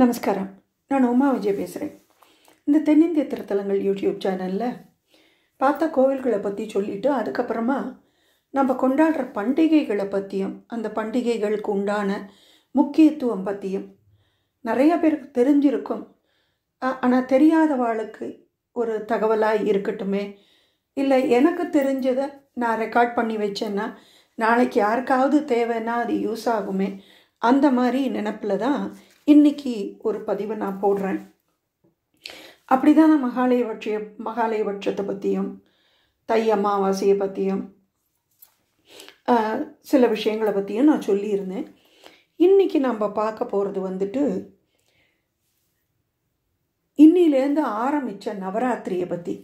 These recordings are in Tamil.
நமஸ்காரம் நான் உமா விஜய் பேசுகிறேன் இந்த தென்னிந்திய திரைத்தலங்கள் யூடியூப் சேனலில் பார்த்த கோவில்களை பற்றி சொல்லிவிட்டு அதுக்கப்புறமா நம்ம கொண்டாடுற பண்டிகைகளை பற்றியும் அந்த பண்டிகைகளுக்கு உண்டான முக்கியத்துவம் பற்றியும் நிறைய பேருக்கு தெரிஞ்சிருக்கும் ஆனால் தெரியாதவாளுக்கு ஒரு தகவலாக இருக்கட்டுமே இல்லை எனக்கு தெரிஞ்சதை நான் ரெக்கார்ட் பண்ணி வச்சேன்னா நாளைக்கு யாருக்காவது தேவைன்னா அது யூஸ் ஆகுமே அந்த மாதிரி நினப்பில் தான் இன்னைக்கு ஒரு பதிவை நான் போடுறேன் அப்படி தான் நான் மகாலயபட்சிய மகாலயபட்சத்தை பற்றியும் தை அமாவாசையை பற்றியும் சில விஷயங்களை பற்றியும் நான் சொல்லியிருந்தேன் இன்றைக்கி நம்ம பார்க்க போகிறது வந்துட்டு இன்னிலேருந்து ஆரம்பித்த நவராத்திரியை பற்றி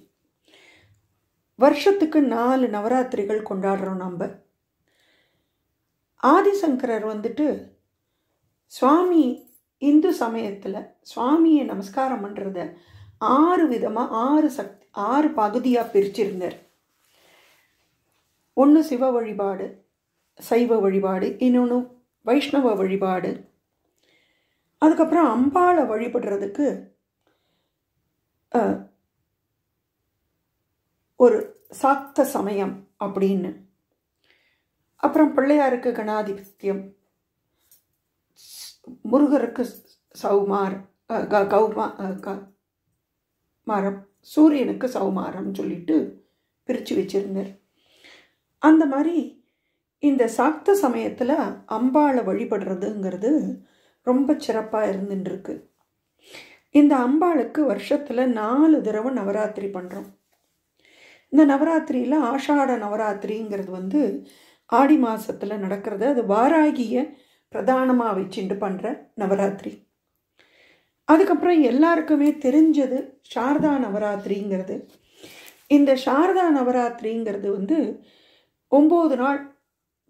வருஷத்துக்கு நாலு நவராத்திரிகள் கொண்டாடுறோம் நம்ம ஆதிசங்கரர் வந்துட்டு சுவாமி இந்து சமயத்தில் சுவாமியை நமஸ்காரம் பண்ணுறத ஆறு விதமாக ஆறு சக்தி ஆறு பகுதியாக பிரிச்சிருந்தார் ஒன்று சிவ வழிபாடு சைவ வழிபாடு இன்னொன்று வைஷ்ணவ வழிபாடு அதுக்கப்புறம் அம்பாளை வழிபடுறதுக்கு ஒரு சாத்த சமயம் அப்படின்னு அப்புறம் பிள்ளையாருக்கு கணாதிபத்தியம் முருகருக்கு சௌமார் கௌமா மாரம் சூரியனுக்கு சௌமாரம்னு சொல்லிட்டு பிரித்து வச்சுருந்தார் அந்த மாதிரி இந்த சாக்த சமயத்தில் அம்பாளை வழிபடுறதுங்கிறது ரொம்ப சிறப்பாக இருந்துட்டுருக்கு இந்த அம்பாளுக்கு வருஷத்தில் நாலு தடவை நவராத்திரி பண்ணுறோம் இந்த நவராத்திரியில் ஆஷாட நவராத்திரிங்கிறது வந்து ஆடி மாதத்தில் நடக்கிறது அது வாராகிய பிரதானமாக வச்சுட்டு பண்ணுற நவராத்திரி அதுக்கப்புறம் எல்லாருக்குமே தெரிஞ்சது சாரதா நவராத்திரிங்கிறது இந்த சாரதா நவராத்திரிங்கிறது வந்து ஒம்பது நாள்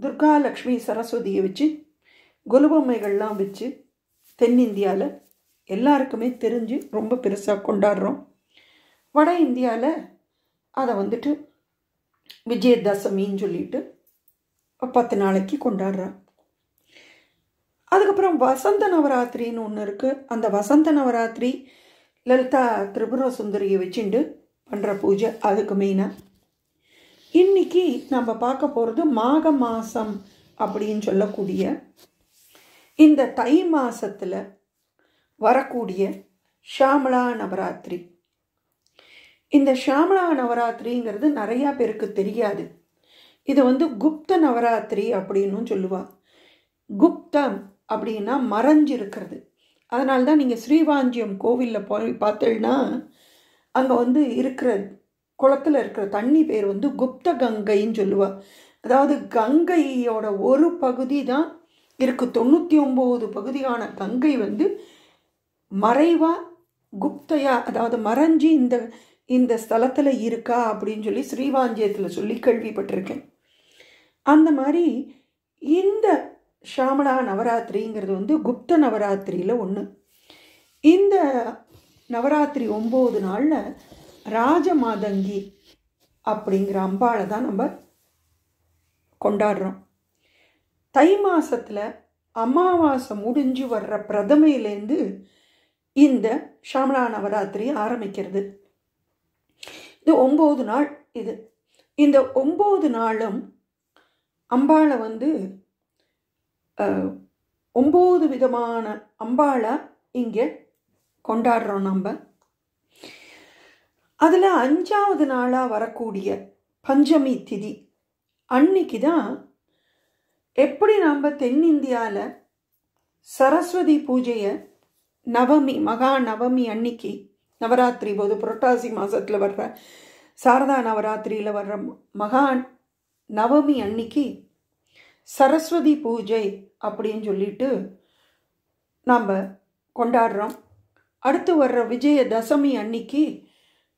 துர்கா லக்ஷ்மி சரஸ்வதியை வச்சு கொலுபொம்மைகள்லாம் வச்சு தென்னிந்தியாவில் எல்லாருக்குமே தெரிஞ்சு ரொம்ப பெருசாக கொண்டாடுறோம் வட இந்தியாவில் அதை வந்துட்டு விஜயதசமின்னு சொல்லிட்டு பத்து நாளைக்கு கொண்டாடுறான் அதுக்கப்புறம் வசந்த நவராத்திரின்னு ஒன்று இருக்குது அந்த வசந்த நவராத்திரி லலிதா திரிபுர சுந்தரியை வச்சுண்டு பண்ணுற பூஜை அதுக்கு மெயினாக இன்றைக்கி நம்ம பார்க்க போகிறது மாக மாதம் அப்படின்னு சொல்லக்கூடிய இந்த தை மாதத்தில் வரக்கூடிய ஷாமலா நவராத்திரி இந்த ஷாமலா நவராத்திரிங்கிறது நிறையா பேருக்கு தெரியாது இது வந்து குப்த நவராத்திரி அப்படின்னு சொல்லுவாள் குப்தம் அப்படின்னா மறைஞ்சிருக்கிறது அதனால தான் நீங்கள் ஸ்ரீவாஞ்சியம் கோவிலில் போய் பார்த்தீங்கன்னா அங்கே வந்து இருக்கிற குளத்தில் இருக்கிற தண்ணி பேர் வந்து குப்த கங்கைன்னு சொல்லுவாள் அதாவது கங்கையோட ஒரு பகுதி தான் இருக்குது தொண்ணூற்றி ஒம்பது பகுதியான கங்கை வந்து மறைவாக குப்தையாக அதாவது மறைஞ்சி இந்த இந்த ஸ்தலத்தில் இருக்கா அப்படின்னு சொல்லி ஸ்ரீவாஞ்சியத்தில் சொல்லி கேள்விப்பட்டிருக்கேன் அந்த மாதிரி இந்த ஷாமலா நவராத்திரிங்கிறது வந்து குப்த நவராத்திரியில் ஒன்று இந்த நவராத்திரி ஒம்பது நாளில் ராஜமாதங்கி அப்படிங்கிற அம்பாளை தான் நம்ம கொண்டாடுறோம் தை மாதத்தில் அமாவாசை முடிஞ்சு வர்ற பிரதமையிலேருந்து இந்த ஷாமலா நவராத்திரி ஆரம்பிக்கிறது இது ஒம்பது நாள் இது இந்த ஒம்பது நாளும் அம்பாளை வந்து ஒம்பது விதமான அம்பாளை இங்கே கொண்டாடுறோம் நம்ம அதில் அஞ்சாவது நாளாக வரக்கூடிய பஞ்சமி திதி அன்னைக்கு தான் எப்படி நம்ம தென்னிந்தியாவில் சரஸ்வதி பூஜையை நவமி மகா நவமி அன்னைக்கு நவராத்திரி போது புரட்டாசி மாதத்தில் வர்ற சாரதா நவராத்திரியில் வர்ற மகா நவமி அன்னைக்கு சரஸ்வதி பூஜை அப்படின்னு சொல்லிட்டு நாம் கொண்டாடுறோம் அடுத்து வர்ற விஜயதசமி அன்னைக்கு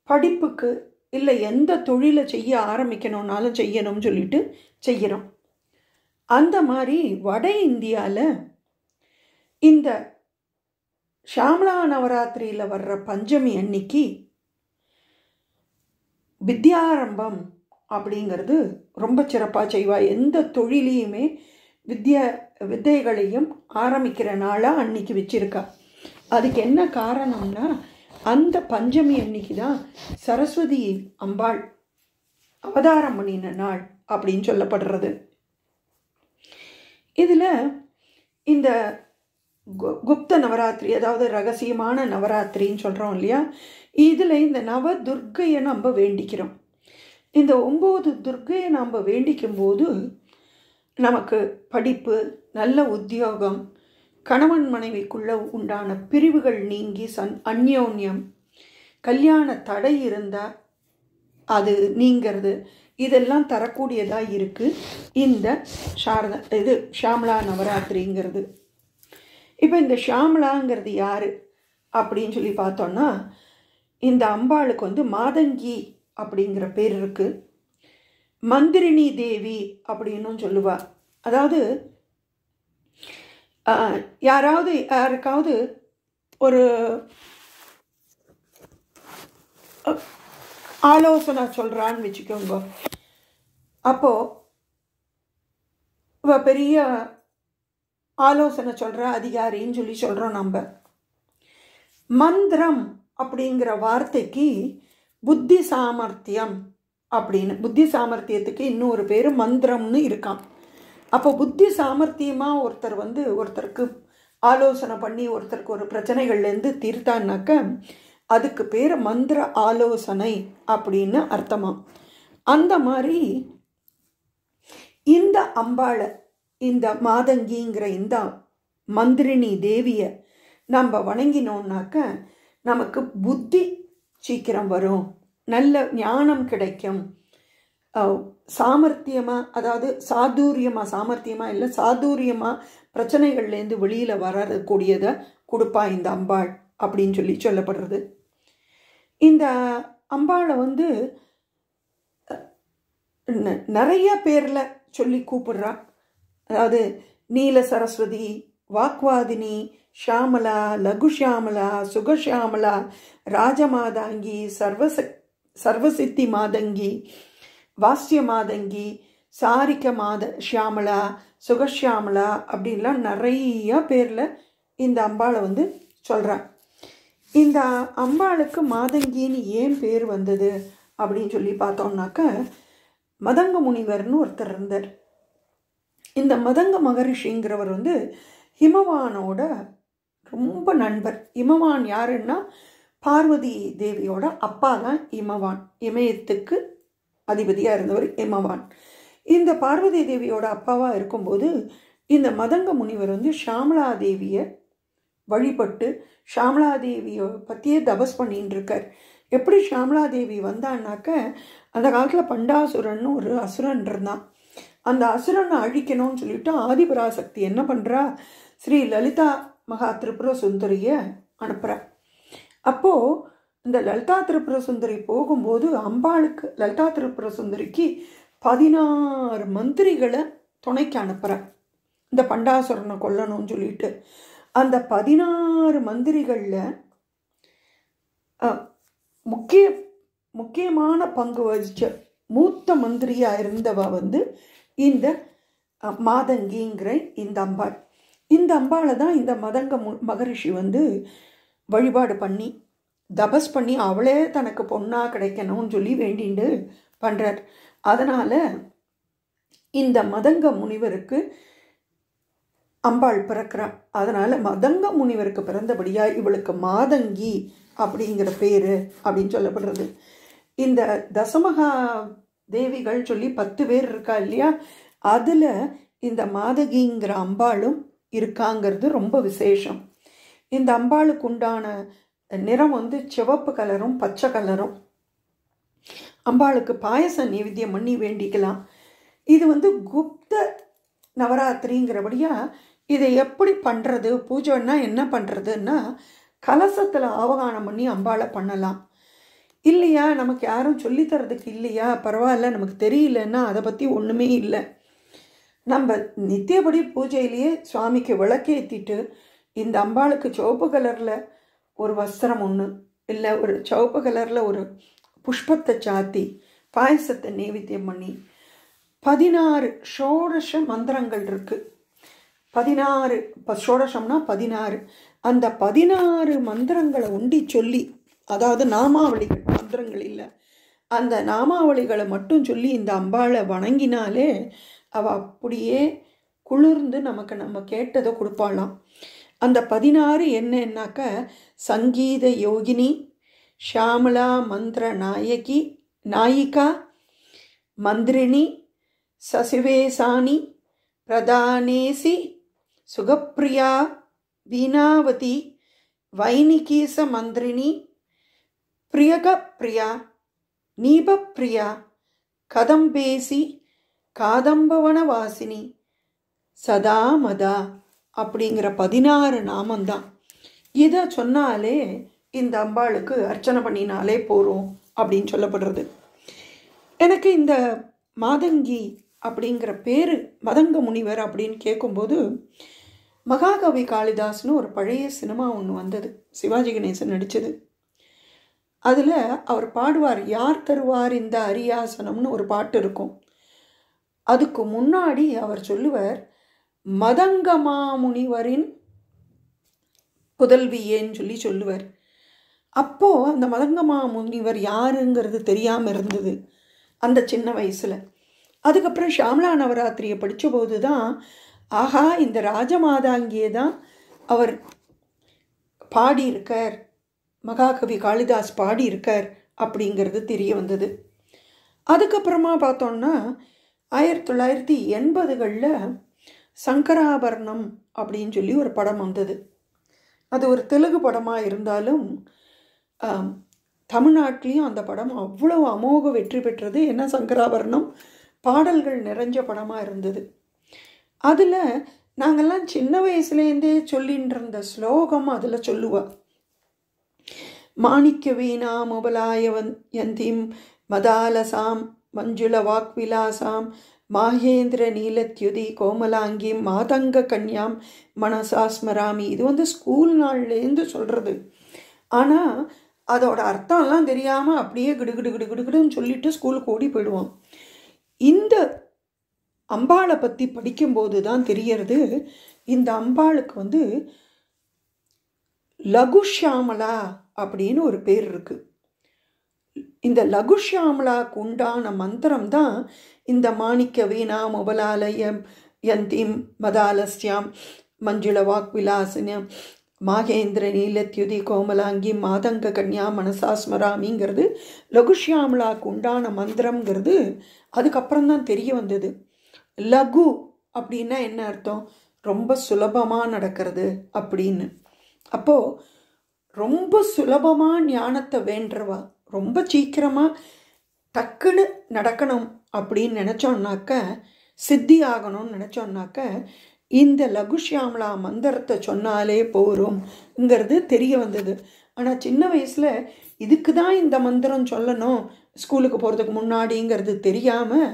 படிப்புக்கு இல்லை எந்த தொழிலை செய்ய ஆரம்பிக்கணும்னாலும் செய்யணும்னு சொல்லிட்டு செய்கிறோம் அந்த மாதிரி வட இந்தியாவில் இந்த ஷாம்லா நவராத்திரியில் வர்ற பஞ்சமி அன்னைக்கு வித்யாரம்பம் அப்படிங்கிறது ரொம்ப சிறப்பாக செய்வாள் எந்த தொழிலையுமே வித்ய வித்தைகளையும் ஆரம்பிக்கிற நாளாக அன்னைக்கு வச்சுருக்கா அதுக்கு என்ன காரணம்னா அந்த பஞ்சமி அன்னைக்கு தான் சரஸ்வதி அம்பாள் அவதாரம் பண்ணின நாள் அப்படின்னு சொல்லப்படுறது இதில் இந்த குப்த நவராத்திரி அதாவது ரகசியமான நவராத்திரின்னு சொல்கிறோம் இல்லையா இதில் இந்த நவ துர்க்கையை நம்ம வேண்டிக்கிறோம் இந்த ஒம்பது துர்க்கையை நாம் வேண்டிக்கும் போது நமக்கு படிப்பு நல்ல உத்தியோகம் கணவன் மனைவிக்குள்ள உண்டான பிரிவுகள் நீங்கி சன் அந்யோன்யம் கல்யாண தடை இருந்தால் அது நீங்கிறது இதெல்லாம் தரக்கூடியதாக இருக்குது இந்த சாரதா இது ஷாமலா நவராத்திரிங்கிறது இப்போ இந்த ஷாம்லாங்கிறது யார் அப்படின்னு சொல்லி பார்த்தோன்னா இந்த அம்பாளுக்கு வந்து மாதங்கி அப்படிங்கிற பேர் இருக்குது மந்திரினி தேவி அப்படின்னும் சொல்லுவாள் அதாவது யாராவது யாருக்காவது ஒரு ஆலோசனை சொல்கிறான்னு வச்சுக்கோங்க அப்போது இவ பெரிய ஆலோசனை சொல்கிற அதிகாரின்னு சொல்லி சொல்கிறோம் நம்ம மந்திரம் அப்படிங்கிற வார்த்தைக்கு புத்தி சாமர்த்தியம் அப்படின்னு புத்தி சாமர்த்தியத்துக்கு இன்னொரு பேர் மந்திரம்னு இருக்கான் அப்போ புத்தி சாமர்த்தியமாக ஒருத்தர் வந்து ஒருத்தருக்கு ஆலோசனை பண்ணி ஒருத்தருக்கு ஒரு பிரச்சனைகள்லேருந்து தீர்த்தான்னாக்க அதுக்கு பேர் மந்திர ஆலோசனை அப்படின்னு அர்த்தமாக அந்த மாதிரி இந்த அம்பாளை இந்த மாதங்கிங்கிற இந்த மந்திரினி தேவியை நம்ம வணங்கினோம்னாக்க நமக்கு புத்தி சீக்கிரம் வரும் நல்ல ஞானம் கிடைக்கும் சாமர்த்தியமாக அதாவது சாதுரியமாக சாமர்த்தியமாக இல்லை சாதுரியமாக பிரச்சனைகள்லேருந்து வெளியில் வரக்கூடியதை கொடுப்பா இந்த அம்பாள் அப்படின்னு சொல்லி சொல்லப்படுறது இந்த அம்பாளை வந்து நிறைய பேரில் சொல்லி கூப்பிடுறா அதாவது நீல சரஸ்வதி வாக்வாதினி ஷாமலா லகுஷாமலா சுகஷாமலா ராஜமாதாங்கி சர்வசக்தி சர்வசித்தி மாதங்கி வாஸ்ய மாதங்கி சாரிக்க மாத ஷியாமலா சுகஷியாமலா அப்படின்லாம் நிறையா பேரில் இந்த அம்பாளை வந்து சொல்கிறார் இந்த அம்பாளுக்கு மாதங்கின்னு ஏன் பேர் வந்தது அப்படின்னு சொல்லி பார்த்தோம்னாக்க மதங்க முனிவர்னு ஒருத்தர் இருந்தார் இந்த மதங்க மகரிஷிங்கிறவர் வந்து ஹிமவானோட ரொம்ப நண்பர் ஹிமவான் யாருன்னா பார்வதி தேவியோட அப்பா தான் இமவான் இமயத்துக்கு அதிபதியாக இருந்தவர் இமவான் இந்த பார்வதி தேவியோட அப்பாவாக இருக்கும்போது இந்த மதங்க முனிவர் வந்து ஷாமலா தேவியை வழிபட்டு ஷாமலா தேவியை பற்றியே தபஸ் பண்ணின்னு இருக்கார் எப்படி ஷாமலா தேவி வந்தான்னாக்க அந்த காலத்தில் பண்டாசுரன் ஒரு அசுரன் இருந்தான் அந்த அசுரனை அழிக்கணும்னு சொல்லிவிட்டு ஆதிபராசக்தி என்ன பண்ணுறா ஸ்ரீ லலிதா மகா திரிபுர சுந்தரியை அனுப்புகிறார் அப்போது இந்த லலிதா திருப்புர சுந்தரி போகும்போது அம்பாளுக்கு லலிதா திருப்புர சுந்தரிக்கு பதினாறு மந்திரிகளை துணைக்கு அனுப்புகிறேன் இந்த பண்டாசுரனை கொல்லணும்னு சொல்லிட்டு அந்த பதினாறு மந்திரிகளில் முக்கிய முக்கியமான பங்கு வகிச்ச மூத்த மந்திரியாக இருந்தவ வந்து இந்த மாதங்கிங்கிற இந்த அம்பாள் இந்த அம்பாளை தான் இந்த மதங்க மகரிஷி வந்து வழிபாடு பண்ணி தபஸ் பண்ணி அவளே தனக்கு பொண்ணாக கிடைக்கணும்னு சொல்லி வேண்டிண்டு பண்ணுறார் அதனால் இந்த மதங்க முனிவருக்கு அம்பாள் பிறக்கிறாள் அதனால் மதங்க முனிவருக்கு பிறந்தபடியாக இவளுக்கு மாதங்கி அப்படிங்கிற பேர் அப்படின்னு சொல்லப்படுறது இந்த தசமகா தேவிகள் சொல்லி பத்து பேர் இருக்கா இல்லையா அதில் இந்த மாதகிங்கிற அம்பாளும் இருக்காங்கிறது ரொம்ப விசேஷம் இந்த அம்பாளுக்கு உண்டான நிறம் வந்து சிவப்பு கலரும் பச்சை கலரும் அம்பாளுக்கு பாயச நைவேத்தியம் பண்ணி வேண்டிக்கலாம் இது வந்து குப்த நவராத்திரிங்கிறபடியா இதை எப்படி பண்ணுறது பூஜைன்னா என்ன பண்ணுறதுன்னா கலசத்தில் அவகானம் பண்ணி அம்பாளை பண்ணலாம் இல்லையா நமக்கு யாரும் சொல்லித்தரதுக்கு இல்லையா பரவாயில்ல நமக்கு தெரியலன்னா அதை பற்றி ஒன்றுமே இல்லை நம்ம நித்தியபடி பூஜையிலேயே சுவாமிக்கு விளக்கேற்றிட்டு இந்த அம்பாளுக்கு சிவப்பு கலரில் ஒரு வஸ்திரம் ஒன்று இல்லை ஒரு சிவப்பு கலரில் ஒரு புஷ்பத்தை சாத்தி பாயசத்தை நைவேத்தியம் பண்ணி பதினாறு ஷோடச மந்திரங்கள் இருக்குது பதினாறு ப ஷோடஷம்னா பதினாறு அந்த பதினாறு மந்திரங்களை ஒண்டி சொல்லி அதாவது நாமாவளிகள் மந்திரங்கள் இல்லை அந்த நாமாவளிகளை மட்டும் சொல்லி இந்த அம்பாளை வணங்கினாலே அவள் அப்படியே குளிர்ந்து நமக்கு நம்ம கேட்டதை கொடுப்பாளாம் அந்த பதினாறு என்னன்னாக்க சங்கீத யோகினி ஷாமலா மந்திர நாயகி நாயிகா மந்திரிணி சசிவேசானி பிரதானேசி சுகப்பிரியா வீணாவதி வைனிகீச மந்திரிணி பிரியகப்பிரியா நீபப்பிரியா கதம்பேசி காதம்பவனவாசினி சதாமதா அப்படிங்கிற பதினாறு நாமந்தான் இதை சொன்னாலே இந்த அம்பாளுக்கு அர்ச்சனை பண்ணினாலே போகிறோம் அப்படின்னு சொல்லப்படுறது எனக்கு இந்த மாதங்கி அப்படிங்கிற பேர் மதங்க முனிவர் அப்படின்னு கேட்கும்போது மகாகவி காளிதாஸ்னு ஒரு பழைய சினிமா ஒன்று வந்தது சிவாஜி கணேசன் நடித்தது அதில் அவர் பாடுவார் யார் தருவார் இந்த அரியாசனம்னு ஒரு பாட்டு இருக்கும் அதுக்கு முன்னாடி அவர் சொல்லுவார் மதங்கமாமுனிவரின் புதல்வியேன்னு சொல்லி சொல்லுவார் அப்போது அந்த மதங்கமா முனிவர் யாருங்கிறது தெரியாமல் இருந்தது அந்த சின்ன வயசில் அதுக்கப்புறம் ஷாம்லா நவராத்திரியை படித்த போது தான் ஆஹா இந்த ராஜமாதாங்கியே தான் அவர் பாடியிருக்கார் மகாகவி காளிதாஸ் பாடியிருக்கார் அப்படிங்கிறது தெரிய வந்தது அதுக்கப்புறமா பார்த்தோன்னா ஆயிரத்தி தொள்ளாயிரத்தி எண்பதுகளில் சங்கராபரணம் அப்படின்னு சொல்லி ஒரு படம் வந்தது அது ஒரு தெலுங்கு படமாக இருந்தாலும் தமிழ்நாட்டிலையும் அந்த படம் அவ்வளோ அமோக வெற்றி பெற்றது ஏன்னா சங்கராபரணம் பாடல்கள் நிறைஞ்ச படமாக இருந்தது அதில் நாங்கள்லாம் சின்ன வயசுலேருந்தே சொல்லின்ற இருந்த ஸ்லோகம் அதில் சொல்லுவா மாணிக்க வீணா முபலாய வந் யந்தீம் மதாலசாம் மஞ்சுள வாக்விலாசாம் மாகேந்திர நீலத்யுதி கோமலாங்கி மாதங்க கன்யாம் மனசா ஸ்மராமி இது வந்து ஸ்கூல் நாள்லேருந்து சொல்கிறது ஆனால் அதோட அர்த்தம்லாம் தெரியாமல் அப்படியே கிடுகிடு கிடுகிடுன்னு சொல்லிட்டு ஸ்கூலுக்கு ஓடி போயிடுவோம் இந்த அம்பாளை பற்றி படிக்கும்போது தான் தெரியறது இந்த அம்பாளுக்கு வந்து லகுஷாமலா அப்படின்னு ஒரு பேர் இருக்குது இந்த லகுஷியாமலாக்கு உண்டான மந்திரம் தான் இந்த மாணிக்க வீணா முபலாலயம் யந்திம் மதாலஸ்யாம் மஞ்சுள வாக்விலாசனம் மாகேந்திர நீலத்யுதி கோமலாங்கி மாதங்க கன்யா மனசா ஸ்மராமிங்கிறது லகுஷ்யாமலாக்கு உண்டான மந்திரம்ங்கிறது அதுக்கப்புறம் தான் தெரிய வந்தது லகு அப்படின்னா என்ன அர்த்தம் ரொம்ப சுலபமாக நடக்கிறது அப்படின்னு அப்போது ரொம்ப சுலபமாக ஞானத்தை வேண்டுறவா ரொம்ப சீக்கிரமாக டக்குன்னு நடக்கணும் அப்படின்னு நினச்சோன்னாக்க சித்தி ஆகணும்னு நினச்சோன்னாக்க இந்த லகுஷ்யாமலா மந்திரத்தை சொன்னாலே போகிறோம்ங்கிறது தெரிய வந்தது ஆனால் சின்ன வயசில் இதுக்கு தான் இந்த மந்திரம் சொல்லணும் ஸ்கூலுக்கு போகிறதுக்கு முன்னாடிங்கிறது தெரியாமல்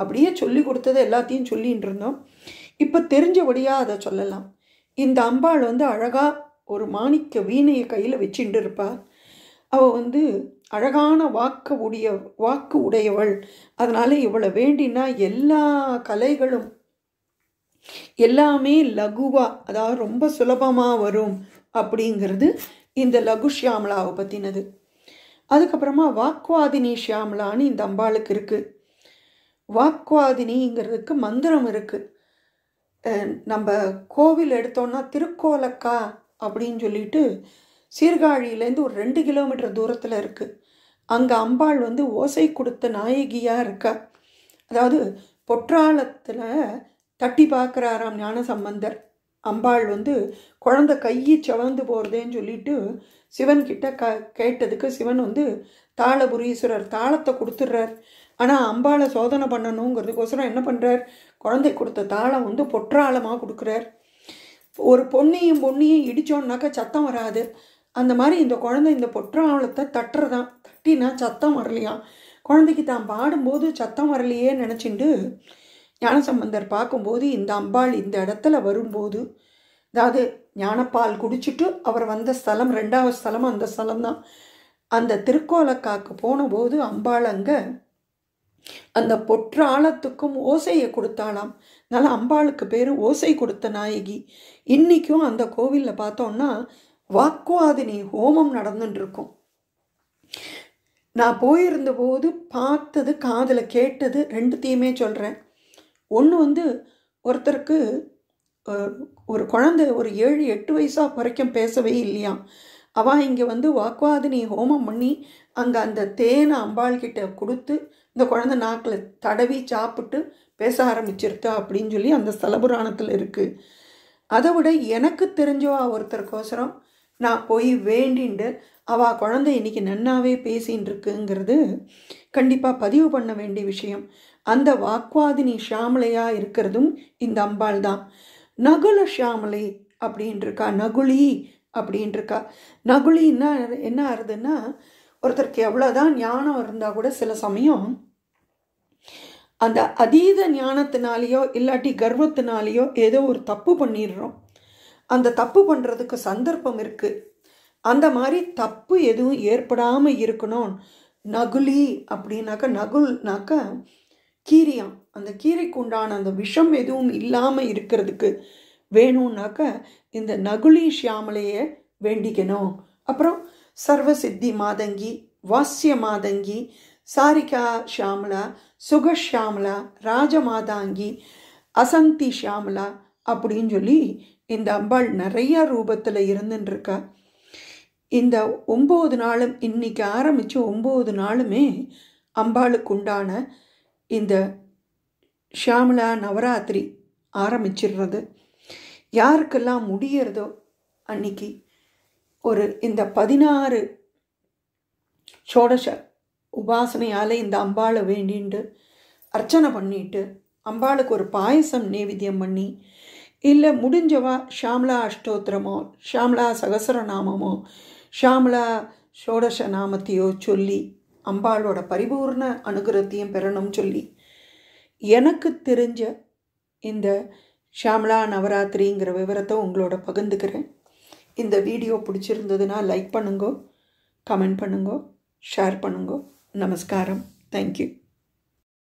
அப்படியே சொல்லி கொடுத்தது எல்லாத்தையும் சொல்லின்னு இருந்தோம் இப்போ தெரிஞ்சபடியாக அதை சொல்லலாம் இந்த அம்பாள் வந்து அழகாக ஒரு மாணிக்க வீணையை கையில் வச்சுட்டு இருப்பாள் அவள் வந்து அழகான வாக்கு உடைய வாக்கு உடையவள் அதனால் இவளை வேண்டினா எல்லா கலைகளும் எல்லாமே லகுவாக அதாவது ரொம்ப சுலபமாக வரும் அப்படிங்கிறது இந்த லகு ஷியாமலாவை பற்றினது அதுக்கப்புறமா வாக்குவாதினி ஷியாமலான்னு இந்த அம்பாளுக்கு இருக்குது வாக்குவாதினிங்கிறதுக்கு மந்திரம் இருக்குது நம்ம கோவில் எடுத்தோன்னா திருக்கோலக்கா அப்படின்னு சொல்லிட்டு சீர்காழியிலேருந்து ஒரு ரெண்டு கிலோமீட்டர் தூரத்தில் இருக்குது அங்கே அம்பாள் வந்து ஓசை கொடுத்த நாயகியாக இருக்கா அதாவது பொற்றாலத்தில் தட்டி பார்க்குறாராம் ஞான சம்பந்தர் அம்பாள் வந்து குழந்த கையை சவந்து போகிறதேன்னு சொல்லிட்டு சிவன்கிட்ட க கேட்டதுக்கு சிவன் வந்து தாளபுரீஸ்வரர் தாளத்தை கொடுத்துட்றார் ஆனால் அம்பாளை சோதனை பண்ணணுங்கிறதுக்கோசரம் என்ன பண்ணுறார் குழந்தை கொடுத்த தாளம் வந்து பொற்றாளமாக கொடுக்குறார் ஒரு பொன்னையும் பொன்னையும் இடித்தோன்னாக்கா சத்தம் வராது அந்த மாதிரி இந்த குழந்தை இந்த பொற்றாளத்தை தட்டுறதான் திட்டினா சத்தம் வரலையாம் குழந்தைக்கு தான் பாடும்போது சத்தம் வரலையே நினச்சிண்டு ஞானசம்பந்தர் பார்க்கும்போது இந்த அம்பாள் இந்த இடத்துல வரும்போது அதாவது ஞானப்பால் குடிச்சிட்டு அவர் வந்த ஸ்தலம் ரெண்டாவது ஸ்தலம் அந்த ஸ்தலம்தான் அந்த திருக்கோலக்காக்கு போனபோது அம்பாள் அங்கே அந்த பொற்றாளத்துக்கும் ஓசையை கொடுத்தாளாம் அதனால் அம்பாளுக்கு பேர் ஓசை கொடுத்த நாயகி இன்றைக்கும் அந்த கோவிலில் பார்த்தோம்னா வாக்குவாதினி ஹோமம் நடந்துட்டுருக்கும் இருக்கும் நான் போயிருந்தபோது பார்த்தது காதில் கேட்டது ரெண்டுத்தையுமே சொல்கிறேன் ஒன்று வந்து ஒருத்தருக்கு ஒரு குழந்தை ஒரு ஏழு எட்டு வயசாக வரைக்கும் பேசவே இல்லையாம் அவள் இங்கே வந்து வாக்குவாதினி ஹோமம் பண்ணி அங்கே அந்த தேனை அம்பாள்கிட்ட கொடுத்து இந்த குழந்தை நாக்கில் தடவி சாப்பிட்டு பேச ஆரம்பிச்சிருக்கா அப்படின்னு சொல்லி அந்த ஸ்தலபுராணத்தில் இருக்குது அதை விட எனக்கு தெரிஞ்சவா ஒருத்தருக்கோசரம் நான் போய் வேண்டிண்டு அவள் குழந்தை இன்றைக்கி நன்னாவே பேசின்னு இருக்குங்கிறது கண்டிப்பாக பதிவு பண்ண வேண்டிய விஷயம் அந்த வாக்குவாதினி ஷாமலையாக இருக்கிறதும் இந்த அம்பாள் தான் நகுல ஷாமலை அப்படின்ட்டுருக்கா நகுலி அப்படின்ட்டுருக்கா நகுலின்னா என்ன ஆகுதுன்னா ஒருத்தருக்கு எவ்வளோதான் ஞானம் இருந்தால் கூட சில சமயம் அந்த அதீத ஞானத்தினாலேயோ இல்லாட்டி கர்வத்தினாலேயோ ஏதோ ஒரு தப்பு பண்ணிடுறோம் அந்த தப்பு பண்ணுறதுக்கு சந்தர்ப்பம் இருக்குது அந்த மாதிரி தப்பு எதுவும் ஏற்படாமல் இருக்கணும் நகுலி அப்படின்னாக்கா நகுல்னாக்க கீரியான் அந்த கீரைக்கு உண்டான அந்த விஷம் எதுவும் இல்லாமல் இருக்கிறதுக்கு வேணும்னாக்க இந்த நகுலி ஷியாமலையை வேண்டிக்கணும் அப்புறம் சர்வசித்தி மாதங்கி வாசிய மாதங்கி சாரிகா ஷியாமலா சுக ஷியாமலா ராஜமாதாங்கி அசந்தி ஷியாமலா அப்படின்னு சொல்லி இந்த அம்பாள் நிறையா ரூபத்தில் இருந்துன்னு இருக்கா இந்த ஒம்பது நாளும் இன்றைக்கி ஆரம்பித்து ஒம்பது நாளுமே அம்பாளுக்கு உண்டான இந்த ஷியாமலா நவராத்திரி ஆரம்பிச்சிடுறது யாருக்கெல்லாம் முடியறதோ அன்னைக்கு ஒரு இந்த பதினாறு சோடச உபாசனையால் இந்த அம்பாளை வேண்டிண்டு அர்ச்சனை பண்ணிட்டு அம்பாளுக்கு ஒரு பாயசம் நைவேத்தியம் பண்ணி இல்லை முடிஞ்சவா ஷாம்லா அஷ்டோத்திரமோ ஷாம்லா சகசரநாமமோ ஷாமலா ஷோடச நாமத்தையோ சொல்லி அம்பாளோட பரிபூர்ண அனுகிரத்தையும் பெறணும் சொல்லி எனக்கு தெரிஞ்ச இந்த ஷாமலா நவராத்திரிங்கிற விவரத்தை உங்களோட பகிர்ந்துக்கிறேன் இந்த வீடியோ பிடிச்சிருந்ததுன்னா லைக் பண்ணுங்க கமெண்ட் பண்ணுங்க ஷேர் பண்ணுங்க நமஸ்காரம் தேங்க்யூ